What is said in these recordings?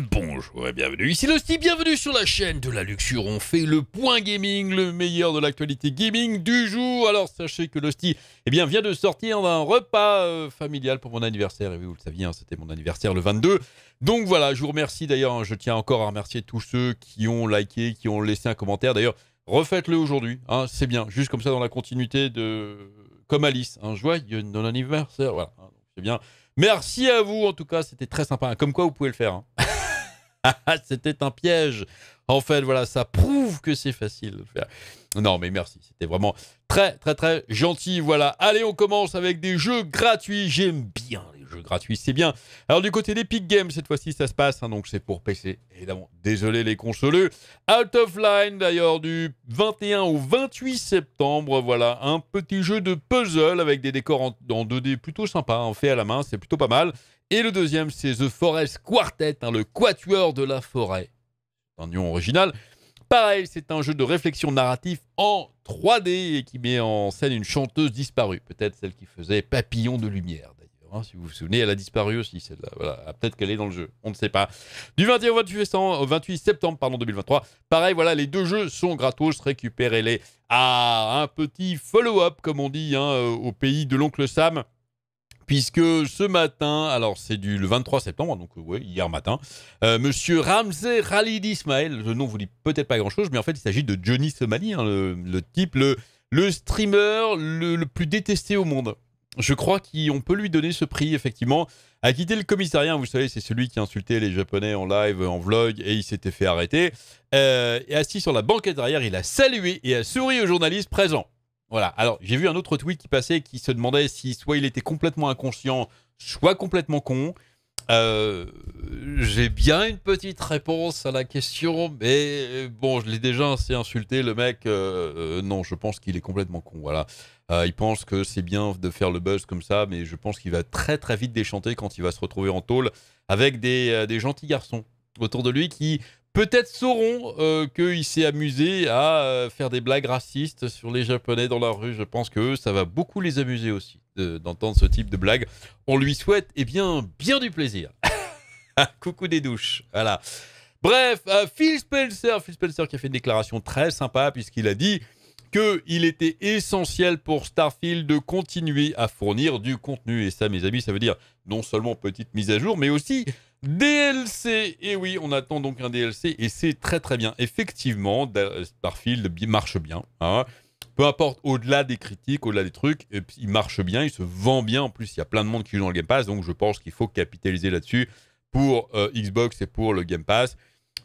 bonjour et bienvenue, ici Losty, bienvenue sur la chaîne de la Luxure, on fait le point gaming, le meilleur de l'actualité gaming du jour, alors sachez que Losty eh bien, vient de sortir d'un repas euh, familial pour mon anniversaire, et vous le saviez, hein, c'était mon anniversaire le 22, donc voilà, je vous remercie d'ailleurs, hein. je tiens encore à remercier tous ceux qui ont liké, qui ont laissé un commentaire, d'ailleurs refaites-le aujourd'hui, hein, c'est bien, juste comme ça dans la continuité de... comme Alice, un joyeux non anniversaire, voilà, c'est bien. Merci à vous, en tout cas, c'était très sympa. Comme quoi, vous pouvez le faire. Hein. c'était un piège. En fait, voilà, ça prouve que c'est facile de faire. Non, mais merci. C'était vraiment très, très, très gentil. Voilà. Allez, on commence avec des jeux gratuits. J'aime bien les jeux gratuits. C'est bien. Alors, du côté d'Epic Games, cette fois-ci, ça se passe. Hein, donc, c'est pour PC, évidemment. Désolé, les consoleux. Out of Line, d'ailleurs, du 21 au 28 septembre. Voilà. Un petit jeu de puzzle avec des décors en, en 2D plutôt sympa, en hein, fait à la main. C'est plutôt pas mal. Et le deuxième, c'est The Forest Quartet, hein, le quatuor de la forêt. Un nom original. Pareil, c'est un jeu de réflexion narratif en 3D et qui met en scène une chanteuse disparue. Peut-être celle qui faisait Papillon de lumière, d'ailleurs. Hein, si vous vous souvenez, elle a disparu aussi, celle-là. Voilà. Peut-être qu'elle est dans le jeu. On ne sait pas. Du 21 au 28, septembre pardon, 2023. Pareil, voilà, les deux jeux sont gratos. Récupérez-les. À un petit follow-up, comme on dit hein, euh, au pays de l'oncle Sam puisque ce matin, alors c'est du le 23 septembre, donc euh, oui, hier matin, euh, Monsieur Ramsey Khalid Ismail, le nom vous dit peut-être pas grand-chose, mais en fait il s'agit de Johnny Somali, hein, le, type, le, streamer le, plus détesté au monde. Je crois qu'on peut lui donner ce prix, effectivement. A quitté le commissariat, hein, vous savez, c'est celui qui insultait les Japonais en live, en vlog, et il s'était fait arrêter. Euh, et assis sur la banquette arrière, il a salué et a souri aux journalistes présents. Voilà. Alors, j'ai vu un autre tweet qui passait qui se demandait si soit il était complètement inconscient, soit complètement con. Euh, j'ai bien une petite réponse à la question, mais euh, bon, je l'ai déjà assez insulté, le mec. Euh, non, je pense qu'il est complètement con. Voilà. il pense que c'est bien de faire le buzz comme ça, mais je pense qu'il va très très vite déchanter quand il va se retrouver en tôle avec des, des gentils garçons autour de lui qui peut-être sauront euh, qu'il s'est amusé à euh, faire des blagues racistes sur les Japonais dans la rue. Je pense que ça va beaucoup les amuser aussi d'entendre ce type de blagues. On lui souhaite eh bien, bien du plaisir. Coucou des douches. Voilà. Bref, euh, Phil Spencer, Phil Spencer qui a fait une déclaration très sympa puisqu'il a dit qu'il était essentiel pour Starfield de continuer à fournir du contenu. Et ça, mes amis, ça veut dire non seulement petite mise à jour, mais aussi DLC Et oui, on attend donc un DLC, et c'est très très bien. Effectivement, Starfield marche bien. Hein. Peu importe, au-delà des critiques, au-delà des trucs, il marche bien, il se vend bien. En plus, il y a plein de monde qui joue dans le Game Pass, donc je pense qu'il faut capitaliser là-dessus pour euh, Xbox et pour le Game Pass.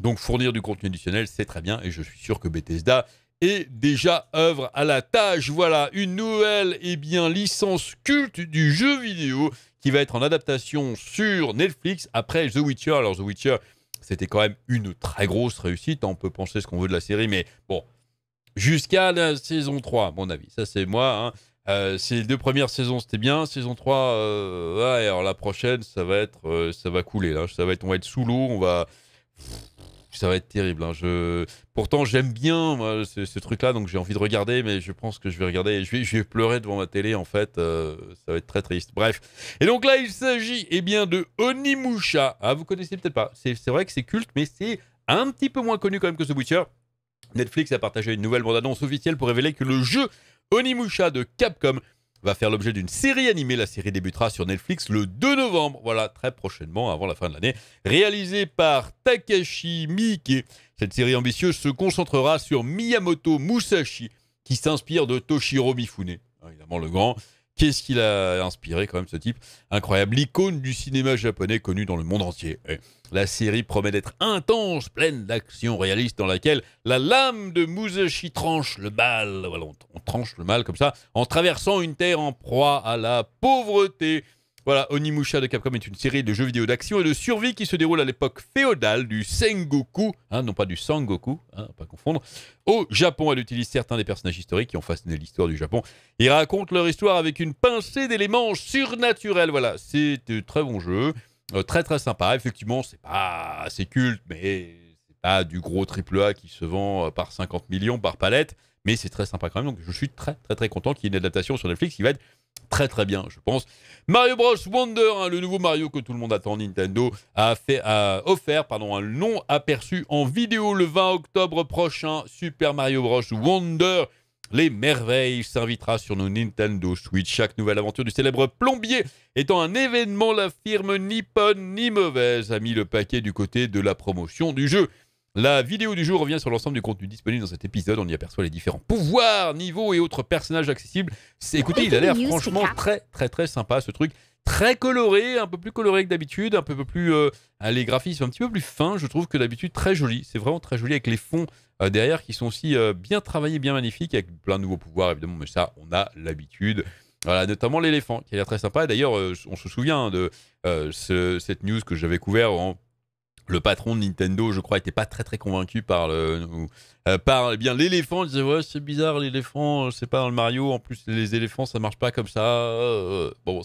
Donc fournir du contenu additionnel, c'est très bien, et je suis sûr que Bethesda est déjà œuvre à la tâche. Voilà, une nouvelle eh bien, licence culte du jeu vidéo qui va être en adaptation sur Netflix après The Witcher. Alors The Witcher, c'était quand même une très grosse réussite. On peut penser ce qu'on veut de la série, mais bon, jusqu'à la saison 3, à mon avis. Ça, c'est moi. ces hein. euh, deux premières saisons, c'était bien. Saison 3, euh, ouais, alors la prochaine, ça va être, euh, ça va couler. Là. Ça va être, on va être sous l'eau, on va, ça va être terrible. Hein. Je... Pourtant, j'aime bien ce, truc-là, donc j'ai envie de regarder, mais je pense que je vais regarder. Je vais, je vais pleurer devant ma télé, en fait. Euh, ça va être très triste. Bref. Et donc là, il s'agit eh bien, de Onimusha. Ah, vous connaissez peut-être pas. C'est vrai que c'est culte, mais c'est un petit peu moins connu quand même que ce butcher. Netflix a partagé une nouvelle bande-annonce officielle pour révéler que le jeu Onimusha de Capcom va faire l'objet d'une série animée. La série débutera sur Netflix le 2 novembre, voilà, très prochainement, avant la fin de l'année. Réalisée par Takashi Miike, cette série ambitieuse se concentrera sur Miyamoto Musashi, qui s'inspire de Toshiro Mifune, évidemment le grand, Qu'est-ce qu'il a inspiré quand même ce type Incroyable, icône du cinéma japonais connu dans le monde entier. Eh, la série promet d'être intense, pleine d'action réaliste dans laquelle la lame de Musashi tranche le mal, voilà, on tranche le mal comme ça, en traversant une terre en proie à la pauvreté. Voilà, Onimusha de Capcom est une série de jeux vidéo d'action et de survie qui se déroule à l'époque féodale du Sengoku, hein, non pas du Sangoku, hein, pas confondre. Au Japon, elle utilise certains des personnages historiques qui ont fasciné l'histoire du Japon et raconte leur histoire avec une pincée d'éléments surnaturels. Voilà, c'est un euh, très bon jeu, euh, très très sympa. Effectivement, c'est pas assez culte, mais c'est pas du gros AAA qui se vend euh, par 50 millions par palette mais c'est très sympa quand même. Donc je suis très très très content qu'il y ait une adaptation sur Netflix qui va être Très très bien, je pense. Mario Bros Wonder, hein, le nouveau Mario que tout le monde attend, Nintendo a, fait, offert pardon, un nom aperçu en vidéo le 20 octobre prochain. Super Mario Bros Wonder, les merveilles s'invitera sur nos Nintendo Switch. Chaque nouvelle aventure du célèbre plombier étant un événement, la firme ni bonne ni mauvaise a mis le paquet du côté de la promotion du jeu. La vidéo du jour revient sur l'ensemble du contenu disponible dans cet épisode. On y aperçoit les différents pouvoirs, niveaux et autres personnages accessibles. Écoutez, il a l'air franchement très très très sympa ce truc. Très coloré, un peu plus coloré que d'habitude, un peu plus... Euh, les graphismes un petit peu plus fins, je trouve que d'habitude très joli. C'est vraiment très joli avec les fonds euh, derrière qui sont aussi euh, bien travaillés, bien magnifiques, avec plein de nouveaux pouvoirs évidemment, mais ça on a l'habitude. Voilà, notamment l'éléphant qui a l'air très sympa. D'ailleurs, on se souvient de cette news que j'avais couvert en le patron de Nintendo, je crois, était pas très très convaincu par le euh, par eh bien l'éléphant. Il disait ouais c'est bizarre l'éléphant, euh, c'est pas dans le Mario. En plus les éléphants ça marche pas comme ça. Euh. bon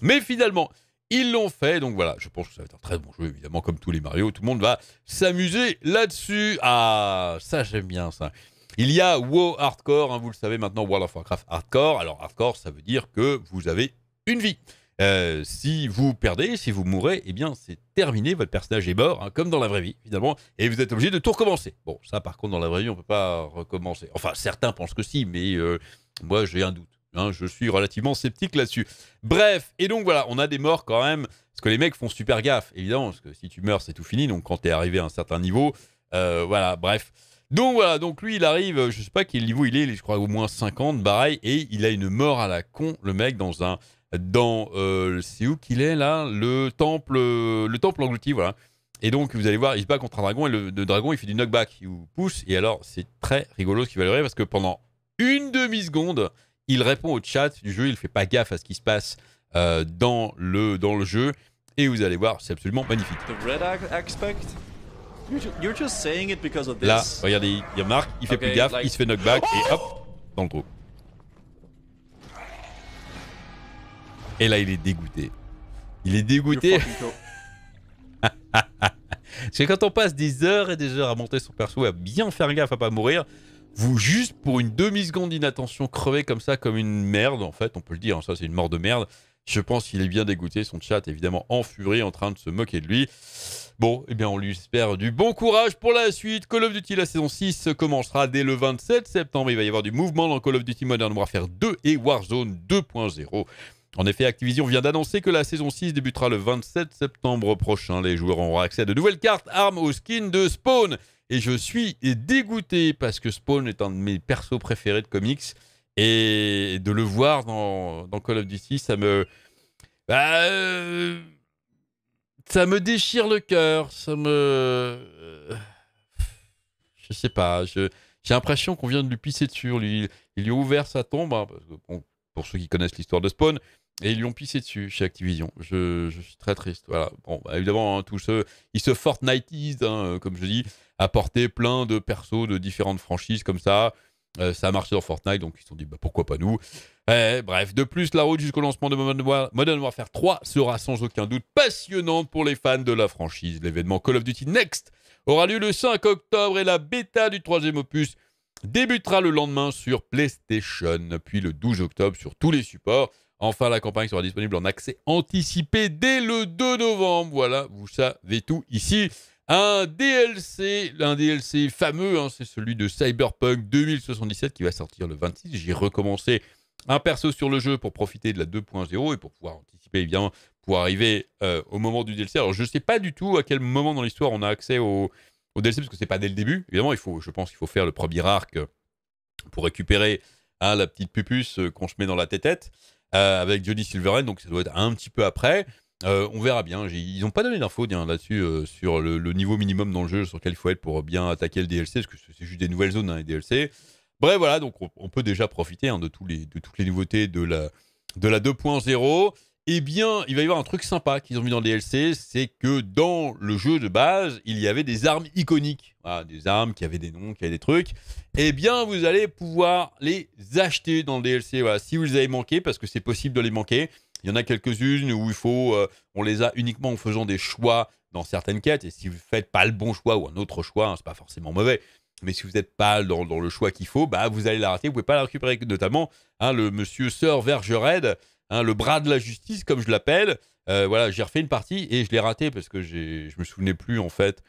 Mais finalement ils l'ont fait donc voilà. Je pense que ça va être un très bon jeu évidemment comme tous les Mario. Tout le monde va s'amuser là-dessus. Ah ça j'aime bien ça. Il y a WoW Hardcore, hein, vous le savez maintenant World of Warcraft Hardcore. Alors Hardcore ça veut dire que vous avez une vie. Euh, si vous perdez, si vous mourrez, eh bien c'est terminé, votre personnage est mort, hein, comme dans la vraie vie, évidemment, et vous êtes obligé de tout recommencer. Bon, ça par contre, dans la vraie vie, on ne peut pas recommencer. Enfin, certains pensent que si, mais euh, moi j'ai un doute. Hein, je suis relativement sceptique là-dessus. Bref, et donc voilà, on a des morts quand même, parce que les mecs font super gaffe, évidemment, parce que si tu meurs, c'est tout fini, donc quand tu es arrivé à un certain niveau, euh, voilà, bref. Donc voilà, donc lui il arrive, je sais pas quel niveau il est, je crois au moins 50, pareil, et il a une mort à la con, le mec, dans un dans c'est euh, où qu'il est là le temple euh, le temple englouti voilà et donc vous allez voir il se bat contre un dragon et le, dragon il fait du knockback il vous pousse et alors c'est très rigolo ce qui va faire parce que pendant une demi seconde il répond au chat du jeu il fait pas gaffe à ce qui se passe euh, dans le dans le jeu et vous allez voir c'est absolument magnifique là regardez il remarque il fait plus gaffe il se fait knockback et hop dans le trou Et là, il est dégoûté. Il est dégoûté. C'est quand on passe des heures et des heures à monter son perso, à bien faire gaffe à pas mourir, vous juste pour une demi-seconde d'inattention crever comme ça, comme une merde, en fait, on peut le dire, hein, ça c'est une mort de merde. Je pense qu'il est bien dégoûté, son chat évidemment en furie, en train de se moquer de lui. Bon, eh bien on lui espère du bon courage pour la suite. Call of Duty, la saison 6 commencera dès le 27 septembre. Il va y avoir du mouvement dans Call of Duty Modern Warfare 2 et Warzone 2.0. En effet, Activision vient d'annoncer que la saison 6 débutera le 27 septembre prochain. Les joueurs auront accès à de nouvelles cartes, armes ou skins de Spawn. Et je suis dégoûté parce que Spawn est un de mes persos préférés de comics. Et de le voir dans, Call of Duty, ça me... Bah, euh, ça me déchire le cœur. Ça me... Euh, je sais pas. J'ai l'impression qu'on vient de lui pisser dessus. il lui a ouvert sa tombe. Hein, pour ceux qui connaissent l'histoire de Spawn, et ils lui ont pissé dessus chez Activision. Je, suis très triste. Voilà. Bon, bah, évidemment, hein, tous ceux, ils se Fortnite, hein, euh, comme je dis, à porter plein de persos de différentes franchises comme ça. Euh, ça a marché dans Fortnite, donc ils se sont dit bah, pourquoi pas nous. Eh, bref, de plus, la route jusqu'au lancement de Modern Warfare 3 sera sans aucun doute passionnante pour les fans de la franchise. L'événement Call of Duty Next aura lieu le 5 octobre et la bêta du troisième opus débutera le lendemain sur PlayStation, puis le 12 octobre sur tous les supports. Enfin, la campagne sera disponible en accès anticipé dès le 2 novembre. Voilà, vous savez tout ici. Un DLC, un DLC fameux, hein, c'est celui de Cyberpunk 2077 qui va sortir le 26. J'ai recommencé un perso sur le jeu pour profiter de la 2.0 et pour pouvoir anticiper évidemment pour arriver euh, au moment du DLC. Alors je ne sais pas du tout à quel moment dans l'histoire on a accès au, DLC parce que c'est pas dès le début. Évidemment, il faut, je pense qu'il faut faire le premier arc euh, pour récupérer hein, la petite pupuce euh, qu'on se met dans la tête euh, avec Johnny Silverhand, donc ça doit être un petit peu après. Euh, on verra bien. Ils n'ont pas donné d'infos là-dessus euh, sur le, niveau minimum dans le jeu sur lequel il faut être pour bien attaquer le DLC, parce que c'est juste des nouvelles zones, hein, les DLC. Bref, voilà, donc on, peut déjà profiter hein, de, tous les, de toutes les nouveautés de la, de la 2.0 eh bien, il va y avoir un truc sympa qu'ils ont mis dans le DLC, c'est que dans le jeu de base, il y avait des armes iconiques, ah, des armes qui avaient des noms, qui avaient des trucs. Eh bien, vous allez pouvoir les acheter dans le DLC, si vous les avez manqués, parce que c'est possible de les manquer. Il y en a quelques-unes où il faut, euh, on les a uniquement en faisant des choix dans certaines quêtes, et si vous ne faites pas le bon choix ou un autre choix, hein, ce n'est pas forcément mauvais, mais si vous n'êtes pas dans, le choix qu'il faut, bah, vous allez la rater, vous pouvez pas la récupérer, notamment hein, le monsieur Sir Vergered, Hein, le bras de la justice, comme je l'appelle. Euh, voilà, j'ai refait une partie et je l'ai raté parce que je me souvenais plus en fait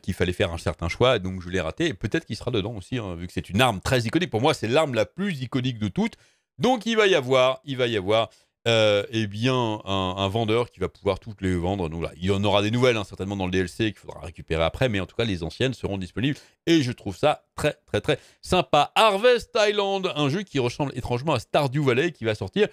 qu'il fallait faire un certain choix, donc je l'ai raté. peut-être qu'il sera dedans aussi, hein, vu que c'est une arme très iconique. Pour moi, c'est l'arme la plus iconique de toutes. Donc il va y avoir, il va y avoir, euh, eh bien, un, vendeur qui va pouvoir toutes les vendre. Donc là, il y en aura des nouvelles hein, certainement dans le DLC qu'il faudra récupérer après, mais en tout cas, les anciennes seront disponibles. Et je trouve ça très, très, très sympa. Harvest Island, un jeu qui ressemble étrangement à Stardew Valley, qui va sortir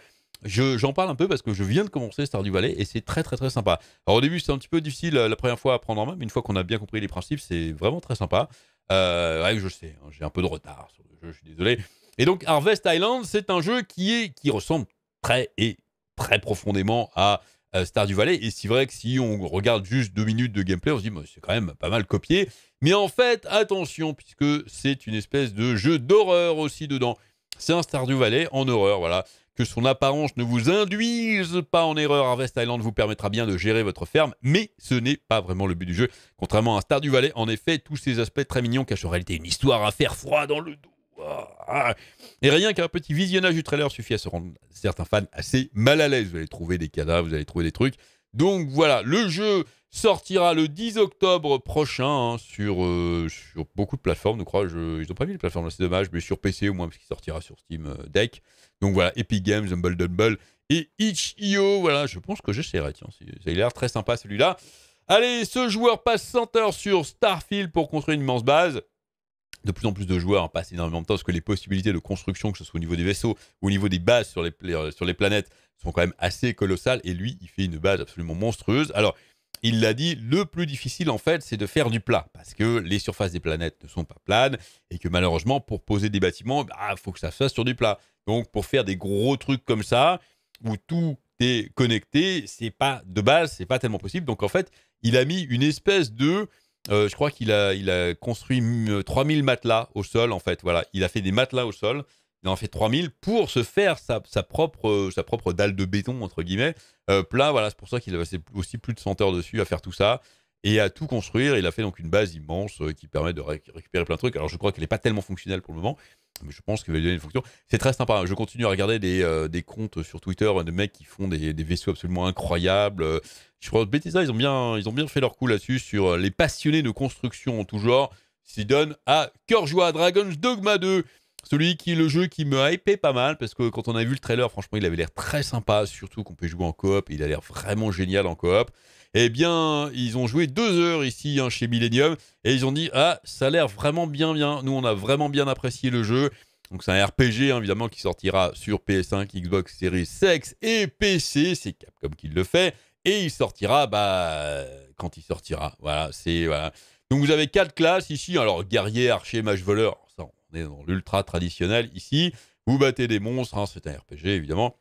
J'en parle un peu parce que je viens de commencer Star du Valais et c'est très très très sympa. Alors au début c'est un petit peu difficile euh, la première fois à prendre en main, mais une fois qu'on a bien compris les principes, c'est vraiment très sympa. Euh, ouais, je sais, hein, j'ai un peu de retard sur le jeu, je suis désolé. Et donc Harvest Island, c'est un jeu qui, est, qui ressemble très et très profondément à euh, Star du Valais. Et c'est vrai que si on regarde juste deux minutes de gameplay, on se dit c'est quand même pas mal copié. Mais en fait, attention, puisque c'est une espèce de jeu d'horreur aussi dedans. C'est un Star du Valais en horreur, voilà que son apparence ne vous induise pas en erreur. Harvest Island vous permettra bien de gérer votre ferme, mais ce n'est pas vraiment le but du jeu. Contrairement à Star du Valais, en effet, tous ces aspects très mignons cachent en réalité une histoire à faire froid dans le dos. Ah, ah. Et rien qu'un petit visionnage du trailer suffit à se rendre certains fans assez mal à l'aise. Vous allez trouver des cadavres, vous allez trouver des trucs. Donc voilà, le jeu sortira le 10 octobre prochain hein, euh, sur, beaucoup de plateformes, je crois. Je, ils n'ont pas mis les plateformes, c'est dommage, mais sur PC au moins, parce qu'il sortira sur Steam euh, Deck. Donc voilà, Epic Games, Humble Dumble et Itch.io. Voilà, je pense que j'essaierai, tiens, ça a l'air très sympa celui-là. Allez, ce joueur passe 100 heures sur Starfield pour construire une immense base de plus en plus de joueurs passent énormément de temps parce que les possibilités de construction, que ce soit au niveau des vaisseaux ou au niveau des bases sur les, euh, sur les planètes, sont quand même assez colossales. Et lui, il fait une base absolument monstrueuse. Alors, il l'a dit, le plus difficile en fait, c'est de faire du plat parce que les surfaces des planètes ne sont pas planes et que malheureusement, pour poser des bâtiments, bah, il faut que ça se fasse sur du plat. Donc, pour faire des gros trucs comme ça où tout est connecté, c'est pas de base, c'est pas tellement possible. Donc, en fait, il a mis une espèce de euh, je crois qu'il a, construit 3000 euh, matelas au sol, en fait. Voilà, il a fait des matelas au sol. Il en a fait 3000 pour se faire euh, sa, propre, dalle de béton, entre guillemets, Voilà, c'est pour ça qu'il a passé aussi plus de 100 heures dessus à faire tout ça et à tout construire. Il a fait donc une base immense qui permet de récupérer plein de trucs. Alors, je crois qu'elle n'est pas tellement fonctionnelle pour le moment, je pense qu'il va lui donner une fonction. C'est très sympa. Je continue à regarder euh, des, comptes sur Twitter de mecs qui font des, vaisseaux absolument incroyables. Euh, je crois que Bethesda, ils ont bien, ils ont bien fait leur coup là-dessus sur euh, les passionnés de construction en tout genre. S'y donnent à cœur joie Dragon's Dogma 2. Celui qui le jeu qui me hypait pas mal parce que quand on a vu le trailer, franchement, il avait l'air très sympa, surtout qu'on peut jouer en coop. Il a l'air vraiment génial en coop. et eh bien, ils ont joué deux heures ici hein, chez Millennium et ils ont dit ah ça a l'air vraiment bien bien. Nous on a vraiment bien apprécié le jeu. Donc c'est un RPG hein, évidemment qui sortira sur PS5, Xbox Series X et PC. C'est Capcom qui le fait et il sortira bah quand il sortira. Voilà c'est Donc vous avez quatre classes ici. Alors guerrier, archer, mage, voleur. Ça, on est dans l'ultra traditionnel ici. Vous battez des monstres, hein, c'est un RPG évidemment.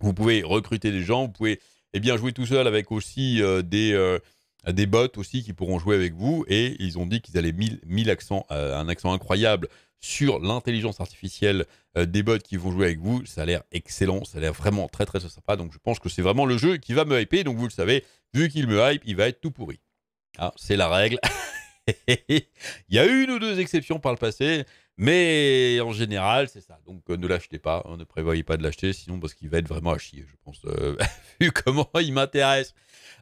Vous pouvez recruter des gens, vous pouvez et eh bien, jouer tout seul avec aussi euh, des, euh, des bots aussi qui pourront jouer avec vous. Et ils ont dit qu'ils allaient mille, mille accents, euh, un accent incroyable sur l'intelligence artificielle des bots qui vont jouer avec vous. Ça a l'air excellent, ça a l'air vraiment très très sympa. Donc je pense que c'est vraiment le jeu qui va me hyper. Donc vous le savez, vu qu'il me hype, il va être tout pourri. Ah, c'est la règle. il y a une ou deux exceptions par le passé. Mais en général, c'est ça. Donc euh, ne l'achetez pas, hein, ne prévoyez pas de l'acheter, sinon parce qu'il va être vraiment à chier, je pense, euh, vu comment il m'intéresse.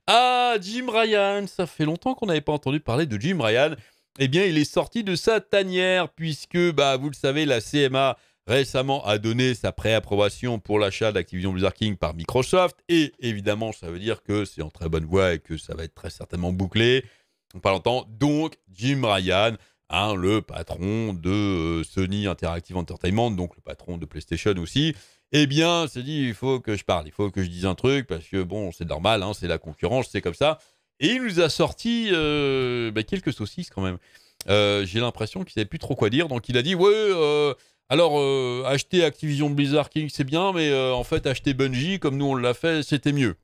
Ah, Jim Ryan, ça fait longtemps qu'on n'avait pas entendu parler de Jim Ryan. Eh bien, il est sorti de sa tanière, puisque, bah, vous le savez, la CMA récemment a donné sa préapprobation pour l'achat d'Activision Blizzard King par Microsoft. Et évidemment, ça veut dire que c'est en très bonne voie et que ça va être très certainement bouclé. On parle longtemps. Donc, Jim Ryan le patron de euh, Sony Interactive Entertainment, donc le patron de PlayStation aussi, eh bien, s'est dit, il faut que je parle, il faut que je dise un truc, parce que bon, c'est normal, hein, c'est la concurrence, c'est comme ça. Et il nous a sorti euh, bah, quelques saucisses quand même. Euh, j'ai l'impression qu'il savait plus trop quoi dire, donc il a dit, ouais, alors acheter Activision Blizzard King, c'est bien, mais en fait, acheter Bungie, comme nous on l'a fait, c'était mieux.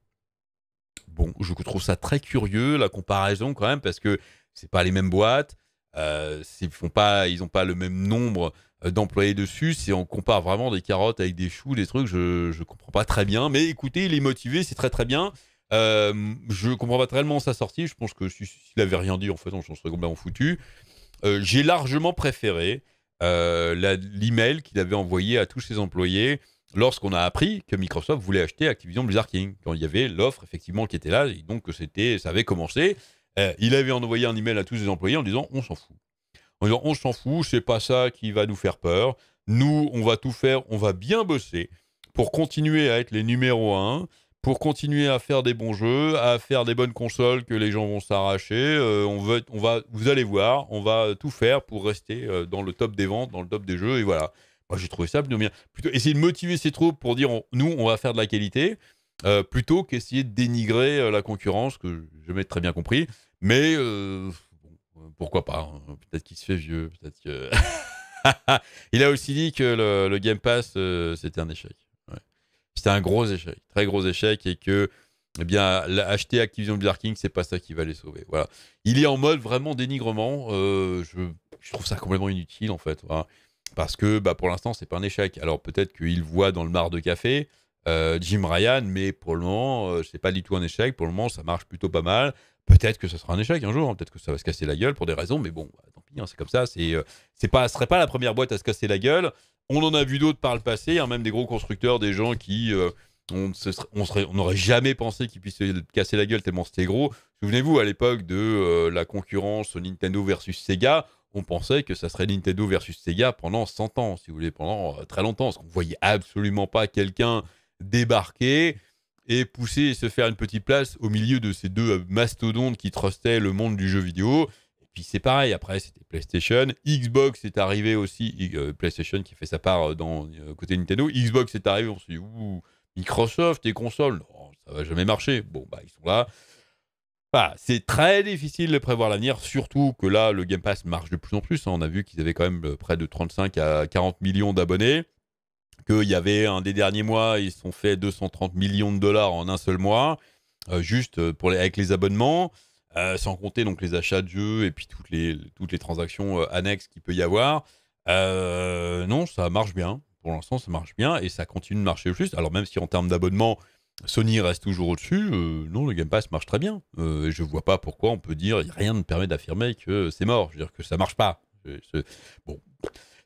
Bon, je trouve ça très curieux, la comparaison quand même, parce que c'est pas les mêmes boîtes, euh, ils n'ont pas, le même nombre euh, d'employés dessus. Si on compare vraiment des carottes avec des choux, des trucs, je ne comprends pas très bien. Mais écoutez, il est motivé, c'est très très bien. Euh, je comprends pas tellement sa sortie. Je pense que s'il avait rien dit, en fait, on serait complètement foutu. Euh, j'ai largement préféré l'email qu'il avait envoyé à tous ses employés lorsqu'on a appris que Microsoft voulait acheter Activision Blizzard King, quand il y avait l'offre effectivement qui était là, et donc que c'était, ça avait commencé. Euh, il avait envoyé un email à tous les employés en disant on s'en fout. En disant on s'en fout, c'est pas ça qui va nous faire peur. Nous, on va tout faire, on va bien bosser pour continuer à être les numéros 1, pour continuer à faire des bons jeux, à faire des bonnes consoles que les gens vont s'arracher. Euh, on va, vous allez voir, on va tout faire pour rester euh, dans le top des ventes, dans le top des jeux, et voilà. Moi, j'ai trouvé ça plutôt bien. Plutôt essayer de motiver ses troupes pour dire nous, on va faire de la qualité. Euh, plutôt qu'essayer de dénigrer euh, la concurrence, que je m'ai très bien compris. Mais euh, pourquoi pas hein. Peut-être qu'il se fait vieux, peut-être Il a aussi dit que le, Game Pass, c'était un échec. C'était un gros échec, très gros échec, et que eh bien, acheter Activision Blizzard King, c'est pas ça qui va les sauver. Voilà. Il est en mode vraiment dénigrement. je, trouve ça complètement inutile en fait, hein. parce que bah, pour l'instant, c'est pas un échec. Alors peut-être qu'il voit dans le mar de café euh, Jim Ryan, mais pour le moment, euh, c'est pas du tout un échec. Pour le moment, ça marche plutôt pas mal. Peut-être que ça sera un échec un jour, hein. peut-être que ça va se casser la gueule pour des raisons, mais bon, bah, tant pis, hein, c'est comme ça. C'est, euh, c'est pas, ce serait pas la première boîte à se casser la gueule. On en a vu d'autres par le passé, hein, même des gros constructeurs, des gens qui on n'aurait jamais pensé qu'ils puissent casser la gueule tellement c'était gros. Souvenez-vous, à l'époque de la concurrence Nintendo versus Sega, on pensait que ça serait Nintendo versus Sega pendant 100 ans, si vous voulez, pendant très longtemps, parce qu'on voyait absolument pas quelqu'un débarquer et pousser et se faire une petite place au milieu de ces deux mastodontes qui trustaient le monde du jeu vidéo. Et puis c'est pareil, après c'était PlayStation, Xbox est arrivé aussi, euh, PlayStation qui fait sa part euh, dans euh, côté Nintendo, Xbox est arrivé, on se dit, Microsoft et consoles, ça va jamais marcher. Bon, bah ils sont là. bah c'est très difficile de prévoir l'avenir, surtout que là, le Game Pass marche de plus en plus. Hein. On a vu qu'ils avaient quand même près de 35 à 40 millions d'abonnés qu'il y avait un des derniers mois, ils se sont fait 230 millions de dollars en un seul mois, euh, juste euh, pour les, avec les abonnements, euh, sans compter donc les achats de jeux et puis toutes les, toutes les transactions annexes qu'il peut y avoir. non, ça marche bien. Pour l'instant, ça marche bien et ça continue de marcher plus. Alors même si en termes d'abonnement, Sony reste toujours au-dessus, non, le Game Pass marche très bien. je ne vois pas pourquoi on peut dire, rien ne permet d'affirmer que c'est mort, je veux dire que ça marche pas. bon.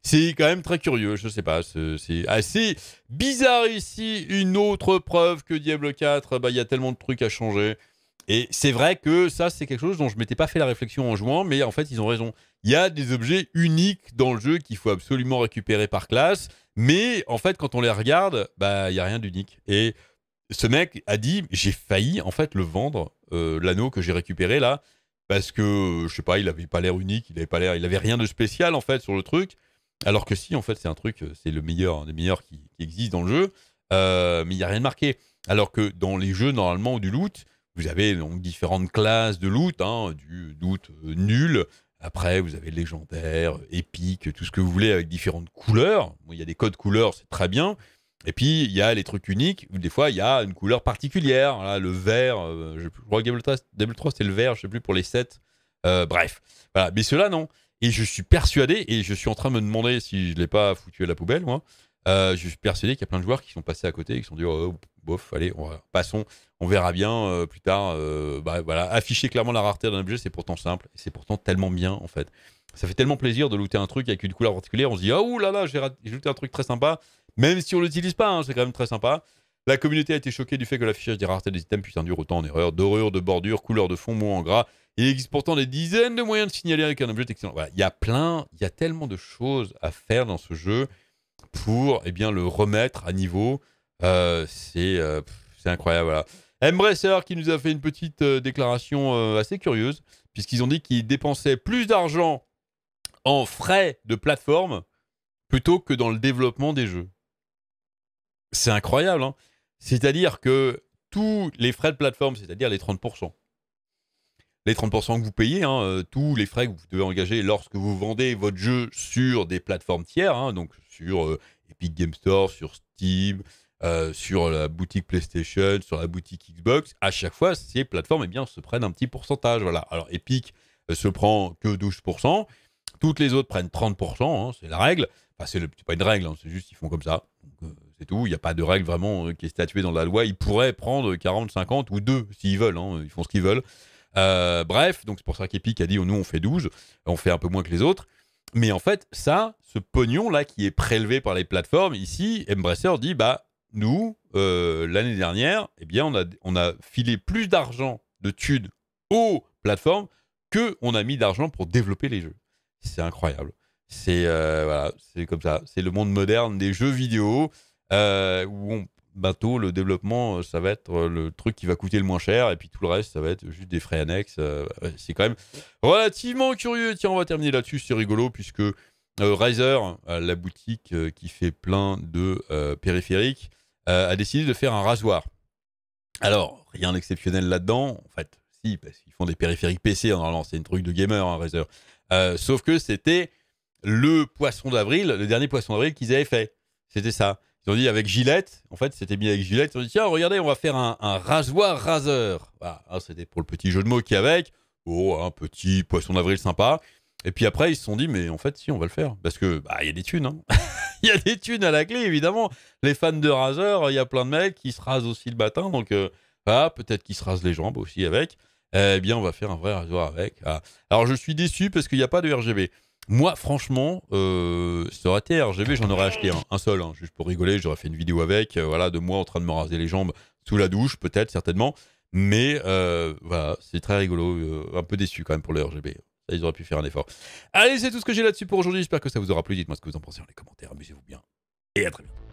C'est quand même très curieux, je sais pas, c'est assez bizarre ici. Une autre preuve que Diablo 4, bah, il y a tellement de trucs à changer. Et c'est vrai que ça, c'est quelque chose dont je m'étais pas fait la réflexion en jouant, mais en fait, ils ont raison. Il y a des objets uniques dans le jeu qu'il faut absolument récupérer par classe, mais en fait, quand on les regarde, bah, il y a rien d'unique. Et ce mec a dit, j'ai failli en fait le vendre, euh, l'anneau que j'ai récupéré là, parce que je sais pas, il n'avait pas l'air unique, il avait pas l'air, il avait rien de spécial en fait sur le truc. Alors que si, en fait, c'est un truc, euh, c'est le meilleur, un des meilleurs qui, existe dans le jeu, euh, mais il n'y a rien de marqué. Alors que dans les jeux, normalement, du loot, vous avez différentes classes de loot, hein, du loot euh, nul. Après, vous avez légendaire, épique, tout ce que vous voulez avec différentes couleurs. il y a des codes couleurs, c'est très bien. Et puis, il y a les trucs uniques, où des fois, il y a une couleur particulière. le vert, je, crois que Game 3, 3 c'était le vert, je ne sais plus, pour les 7. bref. Mais ceux-là, non. Et je suis persuadé, et je suis en train de me demander si je ne l'ai pas foutu à la poubelle, moi. Euh, je suis persuadé qu'il y a plein de joueurs qui sont passés à côté et qui sont dit oh, bof, allez, passons, on verra bien euh, plus tard. Euh, bah, voilà, afficher clairement la rareté d'un objet, c'est pourtant simple, et c'est pourtant tellement bien en fait. Ça fait tellement plaisir de looter un truc avec une couleur particulière, on se dit oh là là, j'ai looté un truc très sympa, même si on l'utilise pas, hein, c'est quand même très sympa. La communauté a été choquée du fait que l'affichage des raretés des items puisse induire autant en erreur. Dorure, de bordure, couleur de fond, mot en gras. Il existe pourtant des dizaines de moyens de signaler avec un objet excellent. Voilà, il y a plein, il y a tellement de choses à faire dans ce jeu pour eh bien, le remettre à niveau. Euh, euh, c'est incroyable. Voilà. Embracer qui nous a fait une petite euh, déclaration assez curieuse, puisqu'ils ont dit qu'ils dépensaient plus d'argent en frais de plateforme plutôt que dans le développement des jeux. C'est incroyable. Hein. C'est-à-dire que tous les frais de plateforme, c'est-à-dire les 30%, les 30% que vous payez, hein, euh, tous les frais que vous devez engager lorsque vous vendez votre jeu sur des plateformes tiers, hein, donc sur euh, Epic Game Store, sur Steam, euh, sur la boutique PlayStation, sur la boutique Xbox, à chaque fois, ces plateformes eh bien, se prennent un petit pourcentage. Voilà. Alors Epic se prend que 12%, toutes les autres prennent 30%, hein, c'est la règle. Enfin, c'est pas une règle, c'est juste qu'ils font comme ça. c'est tout. Il n'y a pas de règle vraiment qui est statuée dans la loi. Ils pourraient prendre 40, 50 ou 2 s'ils veulent. ils font ce qu'ils veulent. Euh, bref, donc c'est pour ça qu'Epic a dit oh, nous, on fait 12, on fait un peu moins que les autres. Mais en fait, ça, ce pognon-là qui est prélevé par les plateformes, ici, Embracer dit bah, nous, euh, l'année dernière, eh bien, on a, on a filé plus d'argent de thunes aux plateformes que on a mis d'argent pour développer les jeux. C'est incroyable. C'est euh, voilà, c'est comme ça. C'est le monde moderne des jeux vidéo où on bientôt, le développement, euh, ça va être euh, le truc qui va coûter le moins cher, et puis tout le reste, ça va être juste des frais annexes. Euh, c'est quand même relativement curieux. Tiens, on va terminer là-dessus, c'est rigolo, puisque Razer, la boutique qui fait plein de périphériques, a décidé de faire un rasoir. Alors, rien d'exceptionnel là-dedans, en fait, si, parce qu'ils font des périphériques PC, hein, normalement, c'est un truc de gamer, hein, Razer. sauf que c'était le poisson d'avril, le dernier poisson d'avril qu'ils avaient fait. C'était ça. Ils ont dit avec Gillette, en fait, c'était bien avec Gillette. Ils ont dit tiens, regardez, on va faire un, rasoir raseur. Ah, ah, c'était pour le petit jeu de mots qu'il y Oh, un petit poisson d'avril sympa. Et puis après, ils se sont dit mais en fait, si, on va le faire. Parce que, bah, il y a des thunes, hein. il y a des thunes à la clé, évidemment. Les fans de raseurs, il y a plein de mecs qui se rasent aussi le matin. Donc, euh, ah, peut-être qu'ils se rasent les jambes aussi avec. Eh bien, on va faire un vrai rasoir avec. Ah. Alors, je suis déçu parce qu'il n'y a pas de RGB. Moi, franchement, euh, ça aurait RGB, j'en aurais acheté un, seul, hein, juste pour rigoler. J'aurais fait une vidéo avec, euh, voilà, de moi en train de me raser les jambes sous la douche, peut-être, certainement. Mais euh, voilà, c'est très rigolo. Euh, un peu déçu quand même pour le RGB. ils auraient pu faire un effort. Allez, c'est tout ce que j'ai là-dessus pour aujourd'hui. J'espère que ça vous aura plu. Dites-moi ce que vous en pensez dans les commentaires. Amusez-vous bien. Et à très bientôt.